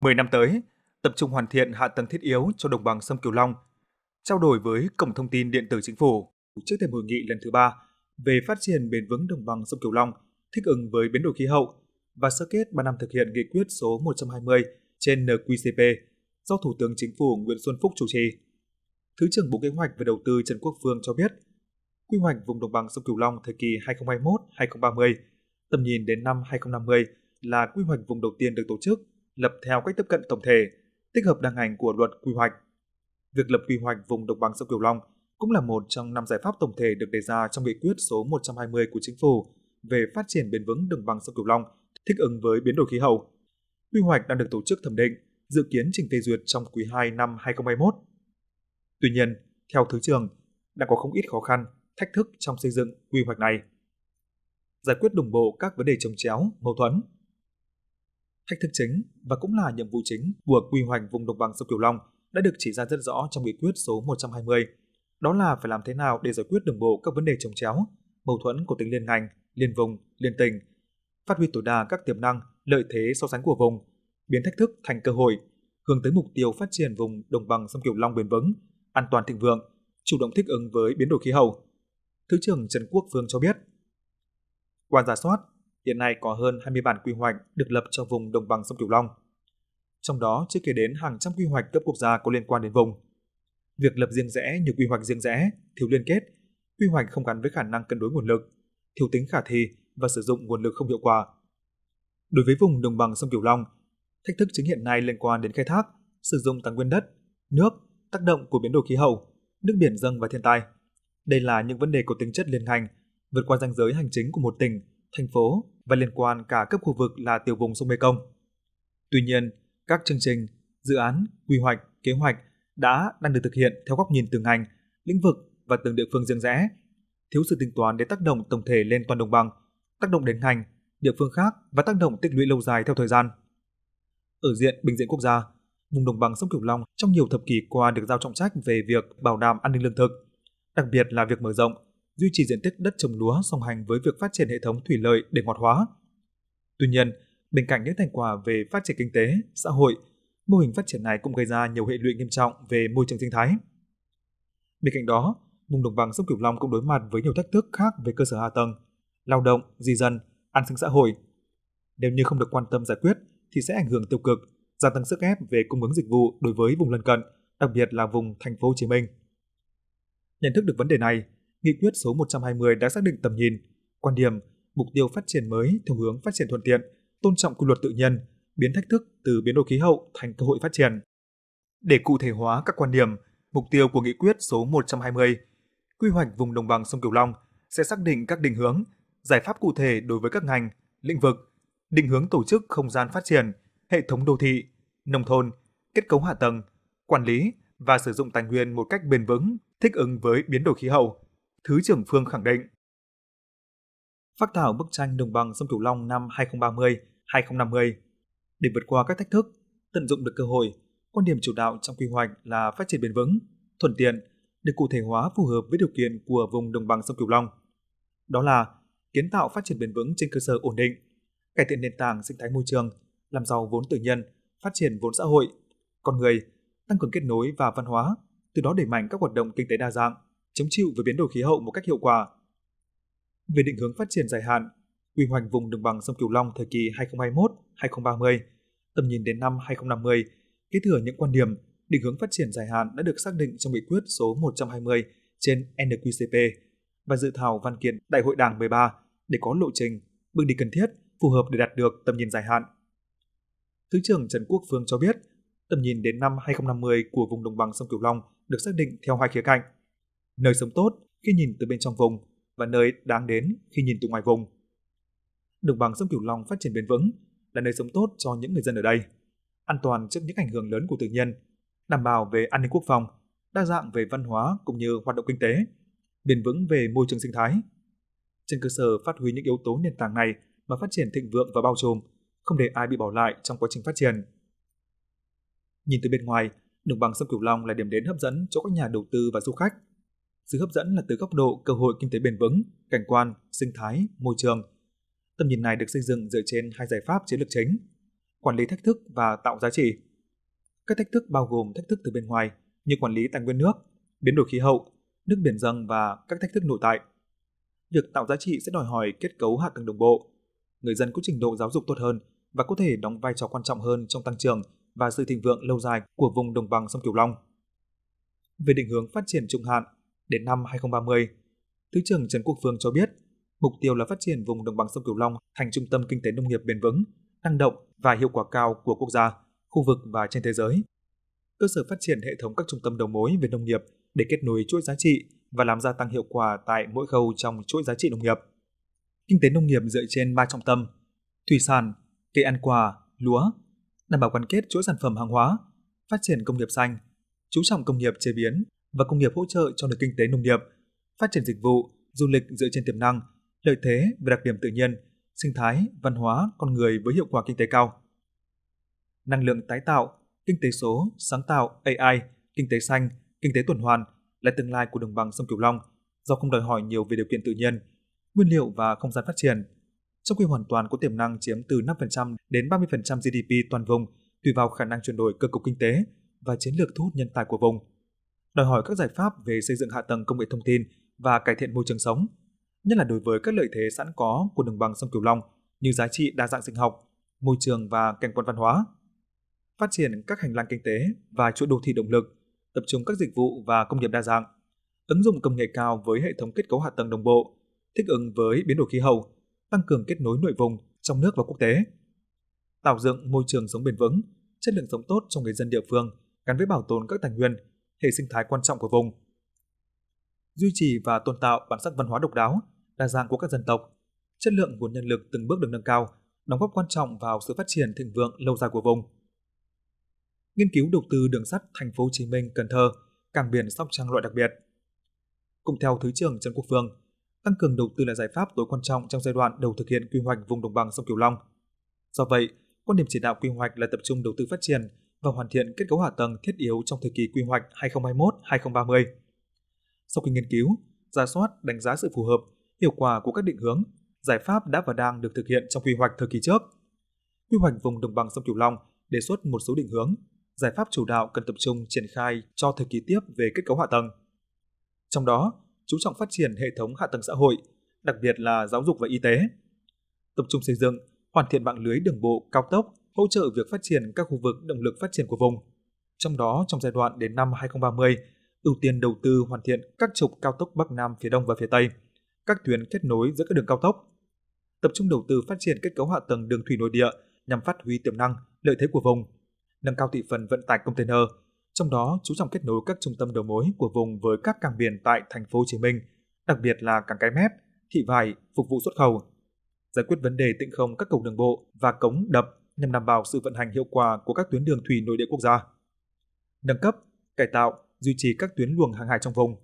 10 năm tới, tập trung hoàn thiện hạ tầng thiết yếu cho đồng bằng sông Cửu Long, trao đổi với Cổng Thông tin Điện tử Chính phủ trước thềm hội nghị lần thứ ba về phát triển bền vững đồng bằng sông Cửu Long, thích ứng với biến đổi khí hậu và sơ kết 3 năm thực hiện nghị quyết số 120 trên NQCP do Thủ tướng Chính phủ Nguyễn Xuân Phúc chủ trì. Thứ trưởng Bộ Kế hoạch và Đầu tư Trần Quốc Phương cho biết, quy hoạch vùng đồng bằng sông Cửu Long thời kỳ 2021-2030, tầm nhìn đến năm 2050 là quy hoạch vùng đầu tiên được tổ chức lập theo cách tiếp cận tổng thể, tích hợp đa ngành của luật quy hoạch. Việc lập quy hoạch vùng đồng bằng sông Cửu Long cũng là một trong năm giải pháp tổng thể được đề ra trong nghị quyết số 120 của chính phủ về phát triển bền vững đồng bằng sông Cửu Long thích ứng với biến đổi khí hậu. Quy hoạch đang được tổ chức thẩm định, dự kiến trình phê duyệt trong quý 2 năm 2021. Tuy nhiên, theo Thứ trưởng, đã có không ít khó khăn, thách thức trong xây dựng quy hoạch này. Giải quyết đồng bộ các vấn đề trồng chéo, mâu thuẫn, thách thức chính và cũng là nhiệm vụ chính của quy hoạch vùng đồng bằng sông Cửu Long đã được chỉ ra rất rõ trong nghị quyết số 120. Đó là phải làm thế nào để giải quyết đồng bộ các vấn đề trồng chéo, mâu thuẫn của tính liên ngành, liên vùng, liên tỉnh, phát huy tối đa các tiềm năng, lợi thế so sánh của vùng, biến thách thức thành cơ hội, hướng tới mục tiêu phát triển vùng đồng bằng sông Cửu Long bền vững, an toàn thịnh vượng, chủ động thích ứng với biến đổi khí hậu. Thứ trưởng Trần Quốc Phương cho biết, qua giả soát, Hiện nay có hơn 20 bản quy hoạch được lập cho vùng đồng bằng sông Cửu Long. Trong đó chưa kể đến hàng trăm quy hoạch cấp quốc gia có liên quan đến vùng. Việc lập riêng rẽ nhiều quy hoạch riêng rẽ, thiếu liên kết, quy hoạch không gắn với khả năng cân đối nguồn lực, thiếu tính khả thi và sử dụng nguồn lực không hiệu quả. Đối với vùng đồng bằng sông Cửu Long, thách thức chính hiện nay liên quan đến khai thác, sử dụng tài nguyên đất, nước, tác động của biến đổi khí hậu, nước biển dâng và thiên tai. Đây là những vấn đề có tính chất liên ngành, vượt qua ranh giới hành chính của một tỉnh thành phố và liên quan cả cấp khu vực là tiểu vùng sông Mê Công. Tuy nhiên, các chương trình, dự án, quy hoạch, kế hoạch đã đang được thực hiện theo góc nhìn từng ngành, lĩnh vực và từng địa phương riêng rẽ, thiếu sự tính toán đến tác động tổng thể lên toàn đồng bằng, tác động đến ngành, địa phương khác và tác động tích lũy lâu dài theo thời gian. Ở diện bình diện quốc gia, vùng đồng bằng sông Cửu Long trong nhiều thập kỷ qua được giao trọng trách về việc bảo đảm an ninh lương thực, đặc biệt là việc mở rộng duy trì diện tích đất trồng lúa song hành với việc phát triển hệ thống thủy lợi để ngọt hóa. Tuy nhiên, bên cạnh những thành quả về phát triển kinh tế, xã hội, mô hình phát triển này cũng gây ra nhiều hệ lụy nghiêm trọng về môi trường sinh thái. Bên cạnh đó, vùng đồng bằng sông Cửu Long cũng đối mặt với nhiều thách thức khác về cơ sở hạ tầng, lao động, di dân, an sinh xã hội. Nếu như không được quan tâm giải quyết thì sẽ ảnh hưởng tiêu cực, gia tăng sức ép về cung ứng dịch vụ đối với vùng lân cận, đặc biệt là vùng thành phố Hồ Chí Minh. Nhận thức được vấn đề này, Nghị quyết số 120 đã xác định tầm nhìn, quan điểm, mục tiêu phát triển mới theo hướng phát triển thuận tiện, tôn trọng quy luật tự nhiên, biến thách thức từ biến đổi khí hậu thành cơ hội phát triển. Để cụ thể hóa các quan điểm, mục tiêu của nghị quyết số 120, quy hoạch vùng đồng bằng sông Cửu Long sẽ xác định các định hướng, giải pháp cụ thể đối với các ngành, lĩnh vực, định hướng tổ chức không gian phát triển, hệ thống đô thị, nông thôn, kết cấu hạ tầng, quản lý và sử dụng tài nguyên một cách bền vững, thích ứng với biến đổi khí hậu, Thứ trưởng Phương khẳng định. Phát thảo bức tranh đồng bằng sông Cửu Long năm 2030-2050 để vượt qua các thách thức, tận dụng được cơ hội, quan điểm chủ đạo trong quy hoạch là phát triển bền vững, thuận tiện, để cụ thể hóa phù hợp với điều kiện của vùng đồng bằng sông Cửu Long. Đó là kiến tạo phát triển bền vững trên cơ sở ổn định, cải thiện nền tảng sinh thái môi trường, làm giàu vốn tự nhiên, phát triển vốn xã hội, con người, tăng cường kết nối và văn hóa, từ đó đẩy mạnh các hoạt động kinh tế đa dạng, chống chịu với biến đổi khí hậu một cách hiệu quả. Về định hướng phát triển dài hạn, quy hoạch vùng đồng bằng sông Cửu Long thời kỳ 2021-2030, tầm nhìn đến năm 2050, kế thừa những quan điểm, định hướng phát triển dài hạn đã được xác định trong nghị quyết số 120 trên NQCP và dự thảo văn kiện Đại hội Đảng 13 để có lộ trình, bước đi cần thiết phù hợp để đạt được tầm nhìn dài hạn. Thứ trưởng Trần Quốc Phương cho biết, tầm nhìn đến năm 2050 của vùng đồng bằng sông Cửu Long được xác định theo hai khía cạnh – nơi sống tốt khi nhìn từ bên trong vùng và nơi đáng đến khi nhìn từ ngoài vùng. Đồng bằng sông Cửu Long phát triển bền vững là nơi sống tốt cho những người dân ở đây, an toàn trước những ảnh hưởng lớn của tự nhiên, đảm bảo về an ninh quốc phòng, đa dạng về văn hóa cũng như hoạt động kinh tế, bền vững về môi trường sinh thái. Trên cơ sở phát huy những yếu tố nền tảng này mà phát triển thịnh vượng và bao trùm, không để ai bị bỏ lại trong quá trình phát triển. Nhìn từ bên ngoài, đồng bằng sông Cửu Long là điểm đến hấp dẫn cho các nhà đầu tư và du khách – sự hấp dẫn là từ góc độ cơ hội kinh tế bền vững, cảnh quan, sinh thái, môi trường. Tầm nhìn này được xây dựng dựa trên hai giải pháp chiến lược chính: quản lý thách thức và tạo giá trị. Các thách thức bao gồm thách thức từ bên ngoài như quản lý tài nguyên nước, biến đổi khí hậu, nước biển dâng và các thách thức nội tại. Việc tạo giá trị sẽ đòi hỏi kết cấu hạ tầng đồng bộ. Người dân có trình độ giáo dục tốt hơn và có thể đóng vai trò quan trọng hơn trong tăng trưởng và sự thịnh vượng lâu dài của vùng đồng bằng sông Cửu Long. Về định hướng phát triển trung hạn Đến năm 2030, Thứ trưởng Trần Quốc Phương cho biết, mục tiêu là phát triển vùng đồng bằng sông Cửu Long thành trung tâm kinh tế nông nghiệp bền vững, năng động và hiệu quả cao của quốc gia, khu vực và trên thế giới. Cơ sở phát triển hệ thống các trung tâm đầu mối về nông nghiệp để kết nối chuỗi giá trị và làm gia tăng hiệu quả tại mỗi khâu trong chuỗi giá trị nông nghiệp. Kinh tế nông nghiệp dựa trên ba trọng tâm: thủy sản, cây ăn quả, lúa, đảm bảo gắn kết chuỗi sản phẩm hàng hóa, phát triển công nghiệp xanh, chú trọng công nghiệp chế biến và công nghiệp hỗ trợ cho nền kinh tế nông nghiệp, phát triển dịch vụ, du lịch dựa trên tiềm năng, lợi thế và đặc điểm tự nhiên, sinh thái, văn hóa, con người với hiệu quả kinh tế cao. Năng lượng tái tạo, kinh tế số, sáng tạo, AI, kinh tế xanh, kinh tế tuần hoàn là tương lai của đồng bằng sông Cửu Long do không đòi hỏi nhiều về điều kiện tự nhiên, nguyên liệu và không gian phát triển. Trong khi hoàn toàn có tiềm năng chiếm từ 5% đến 30% GDP toàn vùng tùy vào khả năng chuyển đổi cơ cấu kinh tế và chiến lược thu hút nhân tài của vùng đòi hỏi các giải pháp về xây dựng hạ tầng công nghệ thông tin và cải thiện môi trường sống, nhất là đối với các lợi thế sẵn có của đồng bằng sông Cửu Long như giá trị đa dạng sinh học, môi trường và cảnh quan văn hóa. Phát triển các hành lang kinh tế và chuỗi đô thị động lực, tập trung các dịch vụ và công nghiệp đa dạng, ứng dụng công nghệ cao với hệ thống kết cấu hạ tầng đồng bộ, thích ứng với biến đổi khí hậu, tăng cường kết nối nội vùng trong nước và quốc tế, tạo dựng môi trường sống bền vững, chất lượng sống tốt cho người dân địa phương gắn với bảo tồn các tài nguyên hệ sinh thái quan trọng của vùng. Duy trì và tôn tạo bản sắc văn hóa độc đáo, đa dạng của các dân tộc, chất lượng nguồn nhân lực từng bước được nâng cao, đóng góp quan trọng vào sự phát triển thịnh vượng lâu dài của vùng. Nghiên cứu đầu tư đường sắt thành phố Hồ Chí Minh, Cần Thơ, cảng biển Sóc Trăng loại đặc biệt. Cùng theo Thứ trưởng Trần Quốc Phương, tăng cường đầu tư là giải pháp tối quan trọng trong giai đoạn đầu thực hiện quy hoạch vùng đồng bằng sông Cửu Long. Do vậy, quan điểm chỉ đạo quy hoạch là tập trung đầu tư phát triển và hoàn thiện kết cấu hạ tầng thiết yếu trong thời kỳ quy hoạch 2021-2030. Sau khi nghiên cứu, ra soát, đánh giá sự phù hợp, hiệu quả của các định hướng, giải pháp đã và đang được thực hiện trong quy hoạch thời kỳ trước. Quy hoạch vùng đồng bằng sông Cửu Long đề xuất một số định hướng, giải pháp chủ đạo cần tập trung triển khai cho thời kỳ tiếp về kết cấu hạ tầng. Trong đó, chú trọng phát triển hệ thống hạ tầng xã hội, đặc biệt là giáo dục và y tế. Tập trung xây dựng, hoàn thiện mạng lưới đường bộ cao tốc, hỗ trợ việc phát triển các khu vực động lực phát triển của vùng. Trong đó, trong giai đoạn đến năm 2030, ưu tiên đầu tư hoàn thiện các trục cao tốc Bắc Nam phía Đông và phía Tây, các tuyến kết nối giữa các đường cao tốc, tập trung đầu tư phát triển kết cấu hạ tầng đường thủy nội địa nhằm phát huy tiềm năng, lợi thế của vùng, nâng cao thị phần vận tải container, trong đó chú trọng kết nối các trung tâm đầu mối của vùng với các cảng biển tại thành phố Hồ Chí Minh, đặc biệt là cảng Cái Mép, Thị Vải phục vụ xuất khẩu, giải quyết vấn đề tịnh không các cầu đường bộ và cống đập nhằm đảm bảo sự vận hành hiệu quả của các tuyến đường thủy nội địa quốc gia. Nâng cấp, cải tạo, duy trì các tuyến luồng hàng hải trong vùng.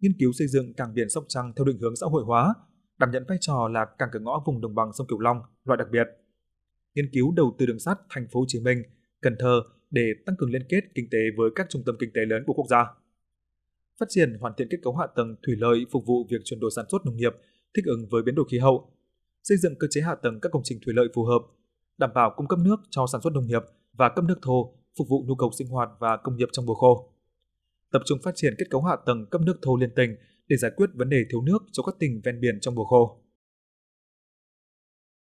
Nghiên cứu xây dựng cảng biển Sóc Trăng theo định hướng xã hội hóa, đảm nhận vai trò là cảng cửa ngõ vùng đồng bằng sông Cửu Long, loại đặc biệt. Nghiên cứu đầu tư đường sắt thành phố Hồ Chí Minh, Cần Thơ để tăng cường liên kết kinh tế với các trung tâm kinh tế lớn của quốc gia. Phát triển hoàn thiện kết cấu hạ tầng thủy lợi phục vụ việc chuyển đổi sản xuất nông nghiệp thích ứng với biến đổi khí hậu, xây dựng cơ chế hạ tầng các công trình thủy lợi phù hợp, đảm bảo cung cấp nước cho sản xuất nông nghiệp và cấp nước thô phục vụ nhu cầu sinh hoạt và công nghiệp trong mùa khô. Tập trung phát triển kết cấu hạ tầng cấp nước thô liên tỉnh để giải quyết vấn đề thiếu nước cho các tỉnh ven biển trong mùa khô.